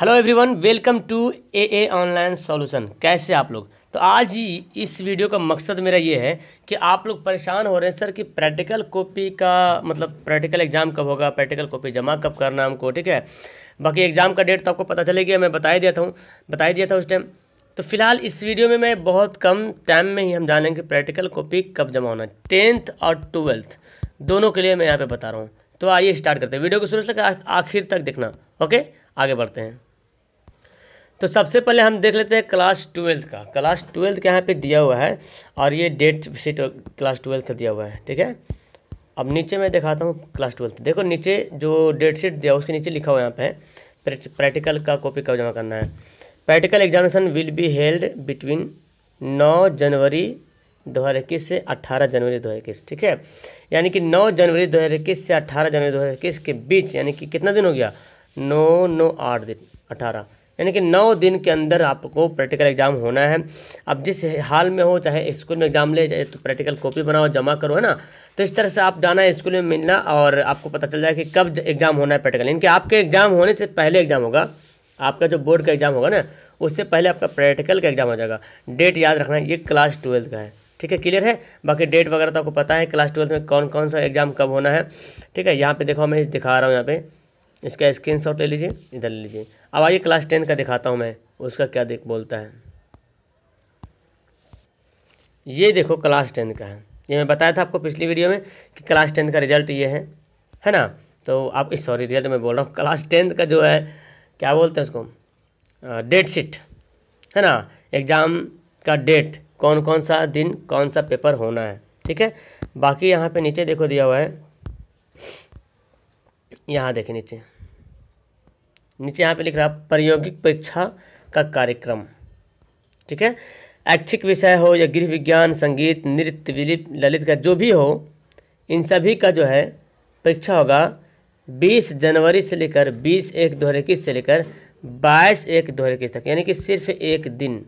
hello everyone welcome to A A online solution कैसे आप लोग तो आज ही इस वीडियो का मकसद मेरा ये है कि आप लोग परेशान हो रहे हैं सर कि प्रैक्टिकल कॉपी का मतलब प्रैक्टिकल एग्ज़ाम कब होगा प्रैक्टिकल कॉपी जमा कब करना हमको ठीक है बाकी एग्ज़ाम का डेट तो आपको पता चले गया मैं बता ही दिया था बता ही दिया था उस टाइम तो फिलहाल इस वीडियो में मैं बहुत कम टाइम में ही हम जानेंगे प्रैक्टिकल कॉपी कब जमा होना टेंथ और ट्वेल्थ दोनों के लिए मैं यहाँ पर बता रहा हूँ तो आइए स्टार्ट करते हैं वीडियो को शुरू से आखिर तक देखना ओके आगे बढ़ते हैं तो सबसे पहले हम देख लेते हैं क्लास ट्वेल्थ का क्लास ट्वेल्थ के यहाँ पे दिया हुआ है और ये डेट शीट क्लास ट्वेल्थ का दिया हुआ है ठीक है अब नीचे मैं दिखाता हूँ क्लास ट्वेल्थ देखो नीचे जो डेट शीट दिया उसके नीचे लिखा हुआ यहाँ पे प्रैक्टिकल का कॉपी कब जमा करना है practical examination will be held between नौ जनवरी दो हज़ार इक्कीस से अट्ठारह जनवरी दो हज़ार इक्कीस ठीक है यानी कि नौ जनवरी दो हज़ार इक्कीस से अट्ठारह जनवरी दो हज़ार इक्कीस के बीच यानी कि कितना दिन हो गया नौ नौ आठ दिन अठारह यानी कि नौ दिन के अंदर आपको प्रैक्टिकल एग्जाम होना है अब जिस हाल में हो चाहे स्कूल में एग्जाम ले जाए तो प्रैक्टिकल कॉपी बनाओ जमा करो है ना तो इस तरह से आप जाना है स्कूल में मिलना और आपको पता चल जाएगा कि कब एग्ज़ाम होना है प्रैक्टिकल यानी कि आपके एग्ज़ाम होने से पहले एग्ज़ाम होगा आपका जो बोर्ड का एग्ज़ाम होगा ना उससे पहले आपका प्रैक्टिकल का एग्ज़ाम हो जाएगा डेट याद रखना ये क्लास ट्वेल्थ का है ठीक है क्लियर है बाकी डेट वगैरह तो आपको पता है क्लास ट्वेल्थ में कौन कौन सा एग्ज़ाम कब होना है ठीक है यहाँ पे देखो मैं दिखा रहा हूँ यहाँ पे इसका स्क्रीन शॉट ले लीजिए इधर ले लीजिए अब आइए क्लास टेन का दिखाता हूँ मैं उसका क्या देख बोलता है ये देखो क्लास टेन का है ये मैं बताया था आपको पिछली वीडियो में कि क्लास टेन का रिजल्ट ये है है ना तो आप इस सॉरी रिजल्ट में बोल रहा हूँ क्लास टेंथ का जो है क्या बोलते हैं उसको डेट शीट है ना एग्ज़ाम का डेट कौन कौन सा दिन कौन सा पेपर होना है ठीक है बाकी यहाँ पे नीचे देखो दिया हुआ है यहाँ देखें नीचे नीचे यहाँ पे लिख रहा प्रायोगिक परीक्षा का कार्यक्रम ठीक है ऐच्छिक विषय हो या गृह विज्ञान संगीत नृत्य विलिप ललित का जो भी हो इन सभी का जो है परीक्षा होगा 20 जनवरी से लेकर 20 एक दो इक्कीस से लेकर 22 एक दो इक्कीस तक यानी कि सिर्फ एक दिन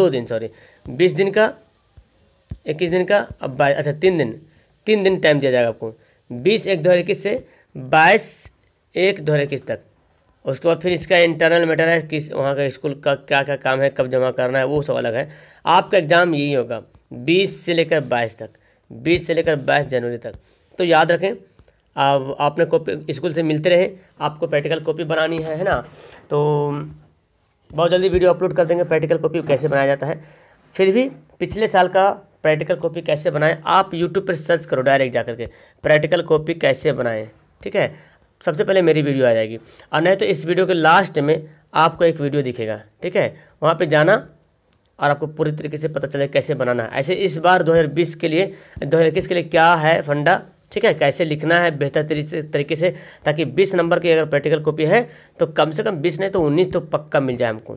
दो दिन सॉरी 20 दिन का 21 दिन का अब बाईस अच्छा तीन दिन तीन दिन टाइम दिया जाएगा आपको 20 एक दो इक्कीस से बाईस एक दो हज़ार इक्कीस तक उसके बाद फिर इसका इंटरनल मैटर है किस वहाँ का स्कूल का क्या क्या काम है कब जमा करना है वो सब अलग है आपका एग्ज़ाम यही होगा बीस से लेकर बाईस तक बीस से लेकर बाईस जनवरी तक तो याद रखें अब आपने कॉपी स्कूल से मिलते रहे आपको प्रैक्टिकल कॉपी बनानी है है ना तो बहुत जल्दी वीडियो अपलोड कर देंगे प्रैक्टिकल कॉपी कैसे बनाया जाता है फिर भी पिछले साल का प्रैक्टिकल कॉपी कैसे बनाएं आप यूट्यूब पर सर्च करो डायरेक्ट जा करके प्रैक्टिकल कॉपी कैसे बनाएं ठीक है सबसे पहले मेरी वीडियो आ जाएगी और नहीं तो इस वीडियो के लास्ट में आपको एक वीडियो दिखेगा ठीक है वहाँ पे जाना और आपको पूरी तरीके से पता चले कैसे बनाना है ऐसे इस बार 2020 के लिए 2021 के लिए क्या है फंडा ठीक है कैसे लिखना है बेहतर तरीके से ताकि 20 नंबर की अगर प्रैक्टिकल कॉपी है तो कम से कम 20 नहीं तो 19 तो पक्का मिल जाए हमको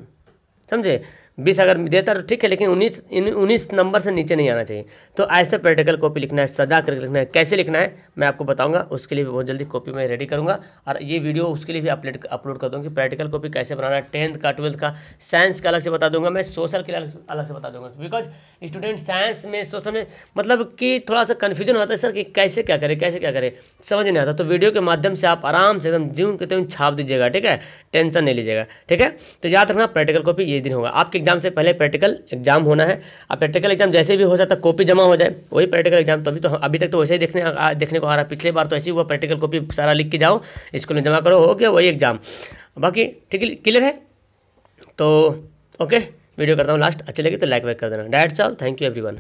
समझे बीस अगर देता तो ठीक है लेकिन उन्नीस उन्नीस नंबर से नीचे नहीं आना चाहिए तो ऐसे प्रैक्टिकल कॉपी लिखना है सजा करके लिखना है कैसे लिखना है मैं आपको बताऊंगा उसके लिए भी बहुत जल्दी कॉपी मैं रेडी करूंगा और ये वीडियो उसके लिए भी अपलोड अपलोड कर दूँगी प्रैक्टिकल कॉपी कैसे बनाना है टेंथ का ट्वेल्थ का साइंस का अलग से बता दूंगा मैं सोशल के अलग से बता दूंगा बिकॉज स्टूडेंट साइंस में सोशल में मतलब कि थोड़ा सा कन्फ्यूजन होता है सर कि कैसे क्या करें कैसे क्या करें समझ नहीं आता तो वीडियो के माध्यम से आप आराम से एकदम जीवन के तुम छाप दीजिएगा ठीक है टेंशन नहीं लीजिएगा ठीक है तो याद रखना प्रैक्टिकल कॉपी ये दिन होगा आपके एग्जाम से पहले प्रैक्टिकल एग्जाम होना है अब प्रैक्टिकल एग्जाम जैसे भी हो जाता कॉपी जमा हो जाए वही प्रैक्टिकल एग्जाम अभी तो अभी तक तो वैसे ही देखने आ, देखने को आ रहा है पिछले बार तो ऐसे ही हुआ प्रैक्टिकल कॉपी सारा लिख के जाओ स्कूल में जमा करो हो गया वही एग्जाम बाकी ठीक है क्लियर है तो ओके वीडियो करता हूँ लास्ट अच्छी लगी तो लाइक वाइक कर देना डायरेक्ट चाल थैंक यू एवरी